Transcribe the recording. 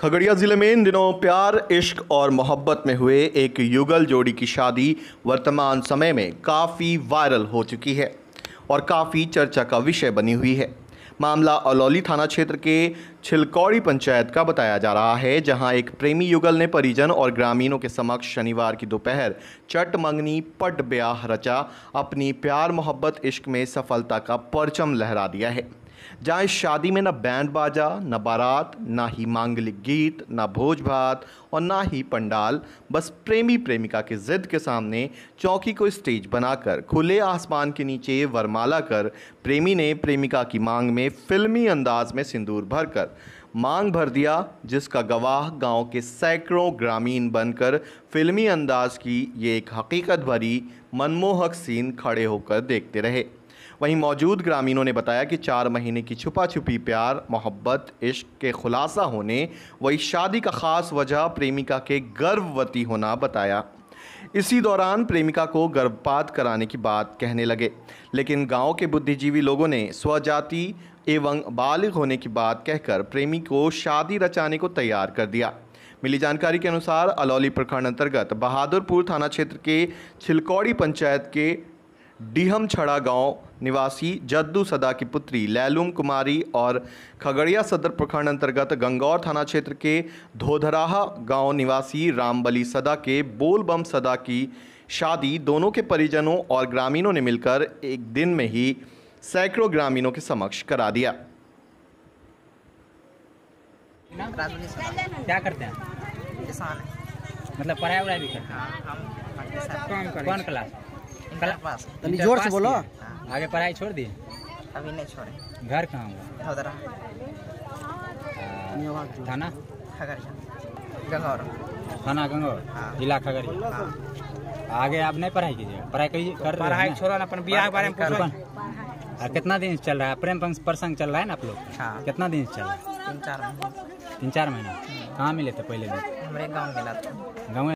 खगड़िया ज़िले में इन दिनों प्यार इश्क और मोहब्बत में हुए एक युगल जोड़ी की शादी वर्तमान समय में काफ़ी वायरल हो चुकी है और काफ़ी चर्चा का विषय बनी हुई है मामला अलौली थाना क्षेत्र के छिलकौड़ी पंचायत का बताया जा रहा है जहां एक प्रेमी युगल ने परिजन और ग्रामीणों के समक्ष शनिवार की दोपहर चट मंगनी पट ब्याह रचा अपनी प्यार मोहब्बत इश्क में सफलता का परचम लहरा दिया है जहाँ इस शादी में ना बैंड बाजा ना बारात ना ही मांगलिक गीत ना भोज भात और ना ही पंडाल बस प्रेमी प्रेमिका के जिद के सामने चौकी को स्टेज बनाकर खुले आसमान के नीचे वरमाला कर प्रेमी ने प्रेमिका की मांग में फिल्मी अंदाज में सिंदूर भरकर मांग भर दिया जिसका गवाह गांव के सैकड़ों ग्रामीण बनकर फिल्मी अंदाज की ये एक हकीकत भरी मनमोहक सीन खड़े होकर देखते रहे वहीं मौजूद ग्रामीणों ने बताया कि चार महीने की छुपा छुपी प्यार मोहब्बत इश्क के खुलासा होने वही शादी का खास वजह प्रेमिका के गर्भवती होना बताया इसी दौरान प्रेमिका को गर्भपात कराने की बात कहने लगे लेकिन गांव के बुद्धिजीवी लोगों ने स्वजाति एवं बालिग होने की बात कहकर प्रेमी को शादी रचाने को तैयार कर दिया मिली जानकारी के अनुसार अलौली प्रखंड अंतर्गत बहादुरपुर थाना क्षेत्र के छिलकौड़ी पंचायत के डीहम छड़ा गांव निवासी जद्दू सदा की पुत्री लैलूम कुमारी और खगड़िया सदर प्रखंड अंतर्गत गंगौर थाना क्षेत्र के धोधराहा गांव निवासी रामबली सदा के बोलबम सदा की शादी दोनों के परिजनों और ग्रामीणों ने मिलकर एक दिन में ही सैकड़ों ग्रामीणों के समक्ष करा दिया क्या करते हैं किसान मतलब पढ़ाई वढ़ाई भी करते हैं हाँ, कौन क्लास तनी जोर से बोलो आगे पढ़ाई छोड़ दी अभी नहीं छोड़े घर कहाँ हुआ थाना गंगौर थाना गंगौर हाँ। जिला खगड़िया हाँ। आगे आप नहीं पढ़ाई कीजिए पढ़ाई कीजिए कर पढ़ाई छोड़ो ना अपन बियाह बारे में पूछो और कितना दिन चल रहा है प्रेम प्रसंग चल रहा है ना आप लोग हाँ। कितना दिन चल रहा है तीन चार महीने तीन चार महीने कहाँ मिले थे पहले दिन हमारे गाँव मिला था गाँव